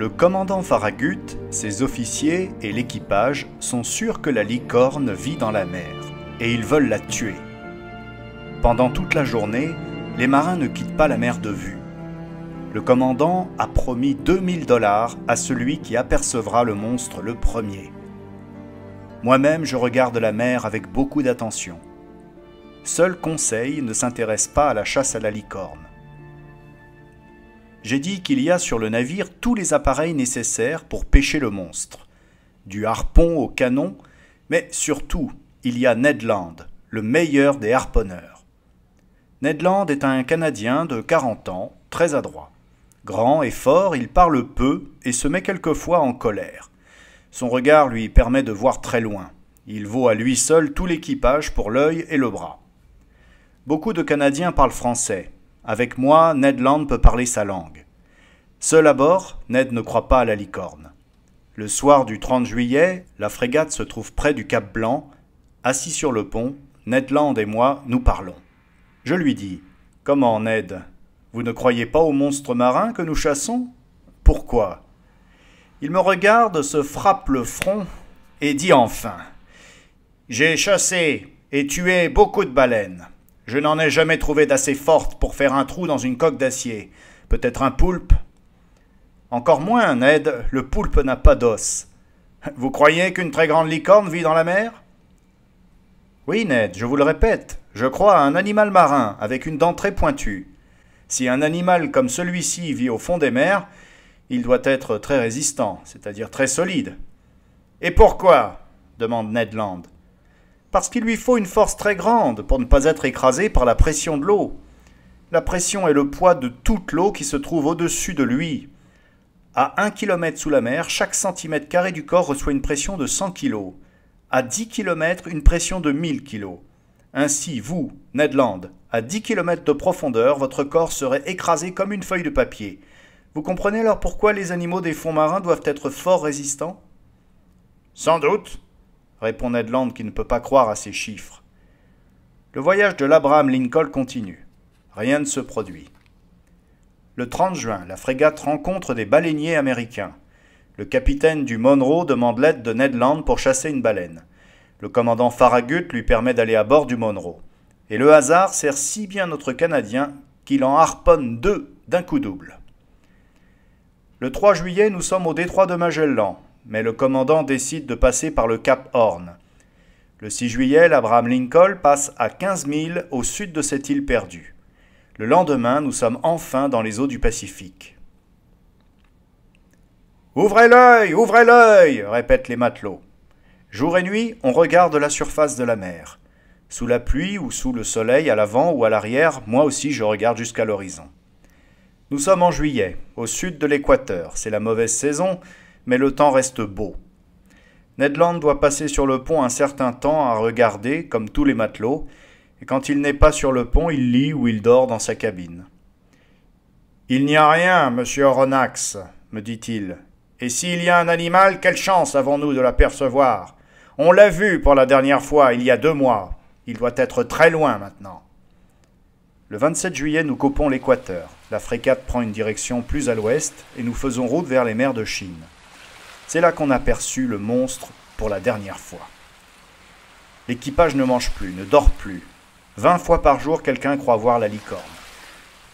Le commandant Farragut, ses officiers et l'équipage sont sûrs que la licorne vit dans la mer et ils veulent la tuer. Pendant toute la journée, les marins ne quittent pas la mer de vue. Le commandant a promis 2000 dollars à celui qui apercevra le monstre le premier. Moi-même, je regarde la mer avec beaucoup d'attention. Seul Conseil ne s'intéresse pas à la chasse à la licorne. J'ai dit qu'il y a sur le navire tous les appareils nécessaires pour pêcher le monstre, du harpon au canon, mais surtout, il y a Ned Land, le meilleur des harponneurs. Ned Land est un Canadien de 40 ans, très adroit. Grand et fort, il parle peu et se met quelquefois en colère. Son regard lui permet de voir très loin. Il vaut à lui seul tout l'équipage pour l'œil et le bras. Beaucoup de Canadiens parlent français, avec moi, Ned Land peut parler sa langue. Seul à bord, Ned ne croit pas à la licorne. Le soir du 30 juillet, la frégate se trouve près du Cap Blanc. Assis sur le pont, Ned Land et moi, nous parlons. Je lui dis Comment, Ned Vous ne croyez pas aux monstres marins que nous chassons Pourquoi Il me regarde, se frappe le front et dit enfin J'ai chassé et tué beaucoup de baleines. Je n'en ai jamais trouvé d'assez forte pour faire un trou dans une coque d'acier. Peut-être un poulpe Encore moins, Ned, le poulpe n'a pas d'os. Vous croyez qu'une très grande licorne vit dans la mer Oui, Ned, je vous le répète, je crois à un animal marin avec une dent très pointue. Si un animal comme celui-ci vit au fond des mers, il doit être très résistant, c'est-à-dire très solide. Et pourquoi demande Ned Land parce qu'il lui faut une force très grande pour ne pas être écrasé par la pression de l'eau. La pression est le poids de toute l'eau qui se trouve au-dessus de lui. À 1 km sous la mer, chaque centimètre carré du corps reçoit une pression de 100 kg. À 10 km, une pression de 1000 kg. Ainsi, vous, Ned Land, à 10 km de profondeur, votre corps serait écrasé comme une feuille de papier. Vous comprenez alors pourquoi les animaux des fonds marins doivent être fort résistants Sans doute, répond Ned Land qui ne peut pas croire à ces chiffres. Le voyage de l'Abraham Lincoln continue. Rien ne se produit. Le 30 juin, la frégate rencontre des baleiniers américains. Le capitaine du Monroe demande l'aide de Ned Land pour chasser une baleine. Le commandant Farragut lui permet d'aller à bord du Monroe. Et le hasard sert si bien notre Canadien qu'il en harponne deux d'un coup double. Le 3 juillet, nous sommes au détroit de Magellan mais le commandant décide de passer par le Cap Horn. Le 6 juillet, l'Abraham Lincoln passe à 15 milles au sud de cette île perdue. Le lendemain, nous sommes enfin dans les eaux du Pacifique. Ouvrez l'œil, ouvrez l'œil répètent les matelots. Jour et nuit, on regarde la surface de la mer. Sous la pluie ou sous le soleil, à l'avant ou à l'arrière, moi aussi je regarde jusqu'à l'horizon. Nous sommes en juillet, au sud de l'équateur. C'est la mauvaise saison, mais le temps reste beau. Ned Land doit passer sur le pont un certain temps à regarder, comme tous les matelots, et quand il n'est pas sur le pont, il lit ou il dort dans sa cabine. Il n'y a rien, monsieur Ronax », me dit-il. Et s'il y a un animal, quelle chance avons-nous de l'apercevoir On l'a vu pour la dernière fois il y a deux mois. Il doit être très loin maintenant. Le 27 juillet, nous coupons l'équateur. La frégate prend une direction plus à l'ouest et nous faisons route vers les mers de Chine. C'est là qu'on aperçut le monstre pour la dernière fois. L'équipage ne mange plus, ne dort plus. Vingt fois par jour, quelqu'un croit voir la licorne.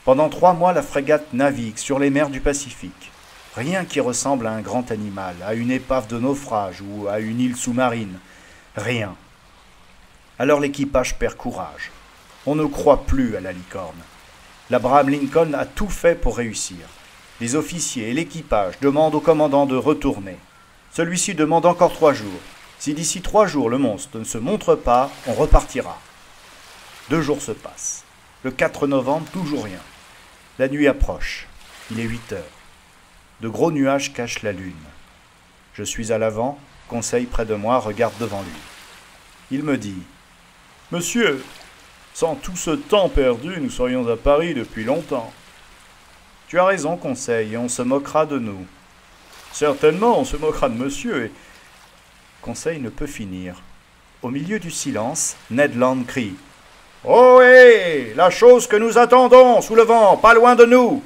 Pendant trois mois, la frégate navigue sur les mers du Pacifique. Rien qui ressemble à un grand animal, à une épave de naufrage ou à une île sous-marine. Rien. Alors l'équipage perd courage. On ne croit plus à la licorne. L'Abraham Lincoln a tout fait pour réussir. Les officiers et l'équipage demandent au commandant de retourner. Celui-ci demande encore trois jours. Si d'ici trois jours le monstre ne se montre pas, on repartira. Deux jours se passent. Le 4 novembre, toujours rien. La nuit approche. Il est 8 heures. De gros nuages cachent la lune. Je suis à l'avant, Conseil près de moi regarde devant lui. Il me dit Monsieur, sans tout ce temps perdu, nous serions à Paris depuis longtemps. Tu as raison, Conseil, on se moquera de nous. Certainement, on se moquera de monsieur et. Conseil ne peut finir. Au milieu du silence, Ned Land crie Ohé oh La chose que nous attendons sous le vent, pas loin de nous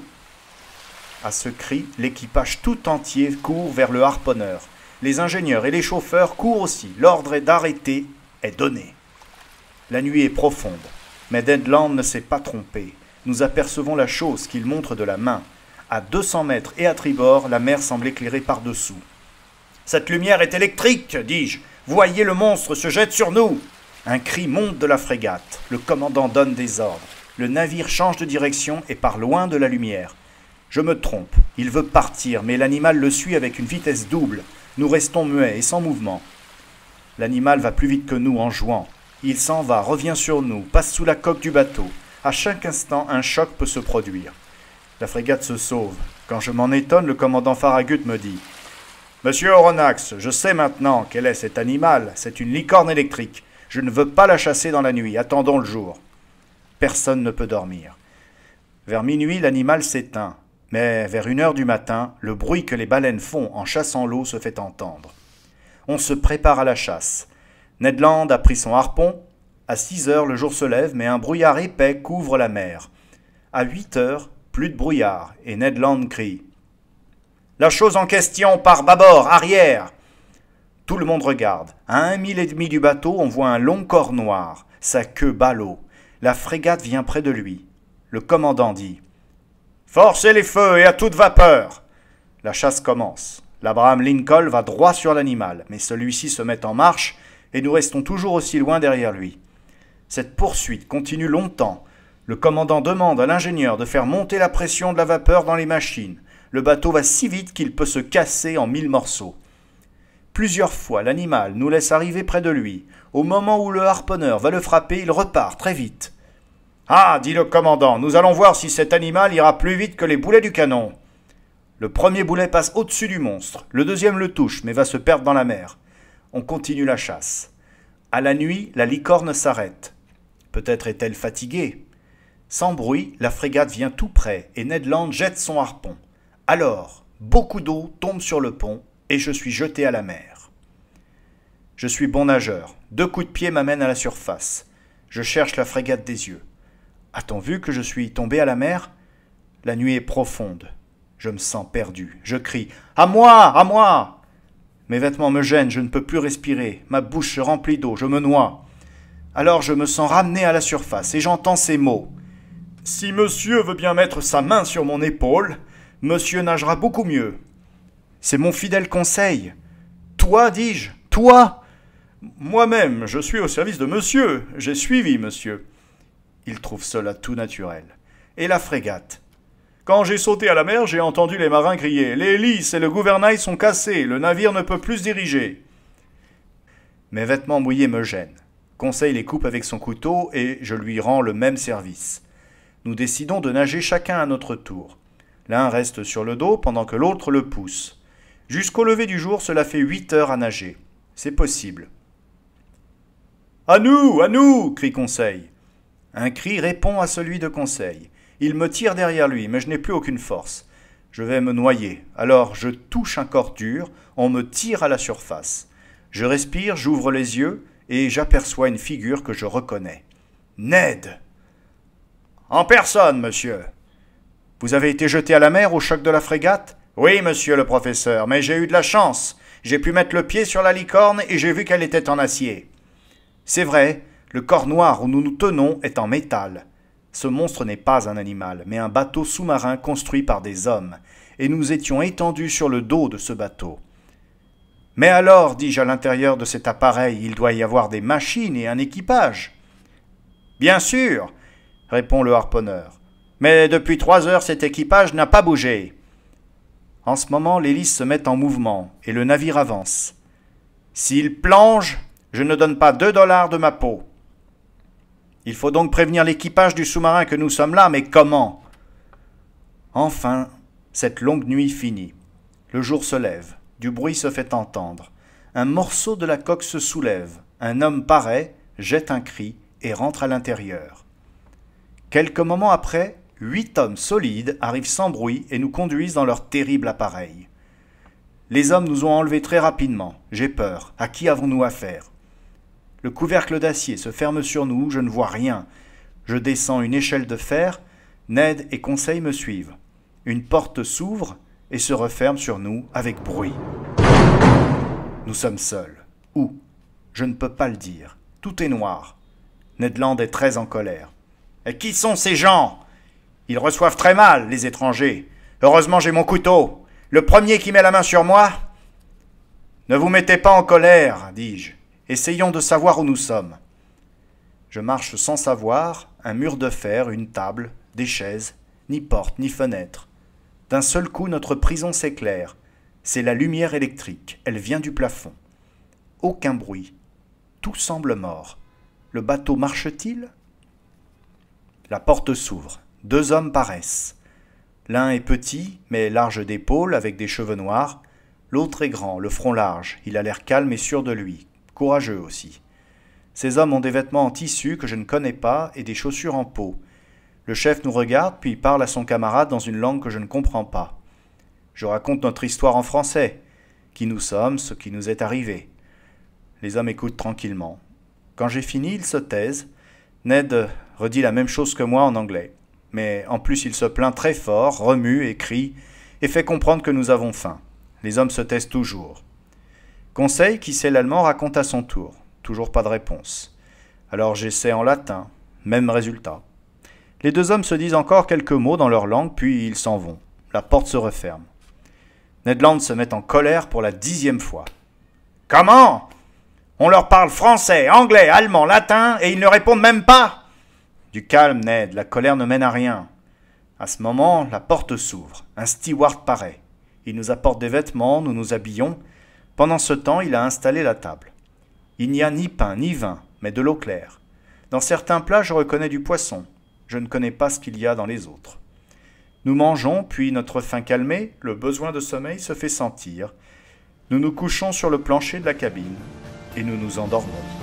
À ce cri, l'équipage tout entier court vers le harponneur. Les ingénieurs et les chauffeurs courent aussi. L'ordre d'arrêter, est donné. La nuit est profonde, mais Ned Land ne s'est pas trompé. Nous apercevons la chose qu'il montre de la main. À 200 mètres et à tribord, la mer semble éclairée par-dessous. Cette lumière est électrique, dis-je. Voyez le monstre se jette sur nous. Un cri monte de la frégate. Le commandant donne des ordres. Le navire change de direction et part loin de la lumière. Je me trompe. Il veut partir, mais l'animal le suit avec une vitesse double. Nous restons muets et sans mouvement. L'animal va plus vite que nous en jouant. Il s'en va, revient sur nous, passe sous la coque du bateau. À chaque instant, un choc peut se produire. La frégate se sauve. Quand je m'en étonne, le commandant Farragut me dit Monsieur Oronax, je sais maintenant quel est cet animal. C'est une licorne électrique. Je ne veux pas la chasser dans la nuit. Attendons le jour. Personne ne peut dormir. Vers minuit, l'animal s'éteint. Mais vers une heure du matin, le bruit que les baleines font en chassant l'eau se fait entendre. On se prépare à la chasse. Ned Land a pris son harpon. À six heures, le jour se lève, mais un brouillard épais couvre la mer. À huit heures, plus de brouillard, et Ned Land crie La chose en question par bâbord, arrière Tout le monde regarde. À un mille et demi du bateau, on voit un long corps noir. Sa queue ballot. La frégate vient près de lui. Le commandant dit Forcez les feux et à toute vapeur La chasse commence. L'Abraham Lincoln va droit sur l'animal, mais celui-ci se met en marche et nous restons toujours aussi loin derrière lui. Cette poursuite continue longtemps, le commandant demande à l'ingénieur de faire monter la pression de la vapeur dans les machines. Le bateau va si vite qu'il peut se casser en mille morceaux. Plusieurs fois, l'animal nous laisse arriver près de lui. Au moment où le harponneur va le frapper, il repart très vite. Ah dit le commandant, nous allons voir si cet animal ira plus vite que les boulets du canon. Le premier boulet passe au-dessus du monstre, le deuxième le touche, mais va se perdre dans la mer. On continue la chasse. À la nuit, la licorne s'arrête. Peut-être est-elle fatiguée, sans bruit, la frégate vient tout près et Ned Land jette son harpon. Alors, beaucoup d'eau tombe sur le pont et je suis jeté à la mer. Je suis bon nageur. Deux coups de pied m'amènent à la surface. Je cherche la frégate des yeux. A-t-on vu que je suis tombé à la mer La nuit est profonde. Je me sens perdu. Je crie À moi À moi Mes vêtements me gênent, je ne peux plus respirer. Ma bouche se remplit d'eau, je me noie. Alors je me sens ramené à la surface et j'entends ces mots. Si monsieur veut bien mettre sa main sur mon épaule, monsieur nagera beaucoup mieux. C'est mon fidèle conseil. Toi, dis-je, toi Moi-même, je suis au service de monsieur. J'ai suivi monsieur. Il trouve cela tout naturel. Et la frégate Quand j'ai sauté à la mer, j'ai entendu les marins crier Les hélices et le gouvernail sont cassés, le navire ne peut plus se diriger. Mes vêtements mouillés me gênent. Conseil les coupe avec son couteau et je lui rends le même service nous décidons de nager chacun à notre tour. L'un reste sur le dos pendant que l'autre le pousse. Jusqu'au lever du jour, cela fait huit heures à nager. C'est possible. À nous, à nous crie Conseil. Un cri répond à celui de Conseil. Il me tire derrière lui, mais je n'ai plus aucune force. Je vais me noyer. Alors je touche un corps dur, on me tire à la surface. Je respire, j'ouvre les yeux, et j'aperçois une figure que je reconnais. Ned en personne, monsieur. Vous avez été jeté à la mer au choc de la frégate Oui, monsieur le professeur, mais j'ai eu de la chance. J'ai pu mettre le pied sur la licorne et j'ai vu qu'elle était en acier. C'est vrai, le corps noir où nous nous tenons est en métal. Ce monstre n'est pas un animal, mais un bateau sous-marin construit par des hommes, et nous étions étendus sur le dos de ce bateau. Mais alors, dis-je à l'intérieur de cet appareil, il doit y avoir des machines et un équipage. Bien sûr, répond le harponneur. Mais depuis trois heures cet équipage n'a pas bougé. En ce moment, l'hélice se met en mouvement et le navire avance. S'il plonge, je ne donne pas deux dollars de ma peau. Il faut donc prévenir l'équipage du sous-marin que nous sommes là, mais comment Enfin, cette longue nuit finit. Le jour se lève, du bruit se fait entendre. Un morceau de la coque se soulève, un homme paraît, jette un cri et rentre à l'intérieur. Quelques moments après, huit hommes solides arrivent sans bruit et nous conduisent dans leur terrible appareil. Les hommes nous ont enlevés très rapidement. J'ai peur. À qui avons-nous affaire Le couvercle d'acier se ferme sur nous, je ne vois rien. Je descends une échelle de fer, Ned et Conseil me suivent. Une porte s'ouvre et se referme sur nous avec bruit. Nous sommes seuls. Où Je ne peux pas le dire. Tout est noir. Ned Land est très en colère. Qui sont ces gens Ils reçoivent très mal, les étrangers. Heureusement, j'ai mon couteau. Le premier qui met la main sur moi. Ne vous mettez pas en colère, dis-je. Essayons de savoir où nous sommes. Je marche sans savoir, un mur de fer, une table, des chaises, ni porte, ni fenêtre. D'un seul coup, notre prison s'éclaire. C'est la lumière électrique, elle vient du plafond. Aucun bruit. Tout semble mort. Le bateau marche-t-il la porte s'ouvre. Deux hommes paraissent. L'un est petit, mais large d'épaules, avec des cheveux noirs. L'autre est grand, le front large. Il a l'air calme et sûr de lui. Courageux aussi. Ces hommes ont des vêtements en tissu que je ne connais pas et des chaussures en peau. Le chef nous regarde puis parle à son camarade dans une langue que je ne comprends pas. Je raconte notre histoire en français, qui nous sommes, ce qui nous est arrivé. Les hommes écoutent tranquillement. Quand j'ai fini, ils se taisent. Ned redit la même chose que moi en anglais. Mais en plus il se plaint très fort, remue et crie, et fait comprendre que nous avons faim. Les hommes se taisent toujours. Conseil, qui sait l'allemand, raconte à son tour. Toujours pas de réponse. Alors j'essaie en latin. Même résultat. Les deux hommes se disent encore quelques mots dans leur langue, puis ils s'en vont. La porte se referme. Ned Land se met en colère pour la dixième fois. Comment On leur parle français, anglais, allemand, latin, et ils ne répondent même pas du calme, Ned, la colère ne mène à rien. À ce moment, la porte s'ouvre. Un steward paraît. Il nous apporte des vêtements, nous nous habillons. Pendant ce temps, il a installé la table. Il n'y a ni pain ni vin, mais de l'eau claire. Dans certains plats, je reconnais du poisson. Je ne connais pas ce qu'il y a dans les autres. Nous mangeons, puis notre faim calmée, le besoin de sommeil se fait sentir. Nous nous couchons sur le plancher de la cabine et nous nous endormons.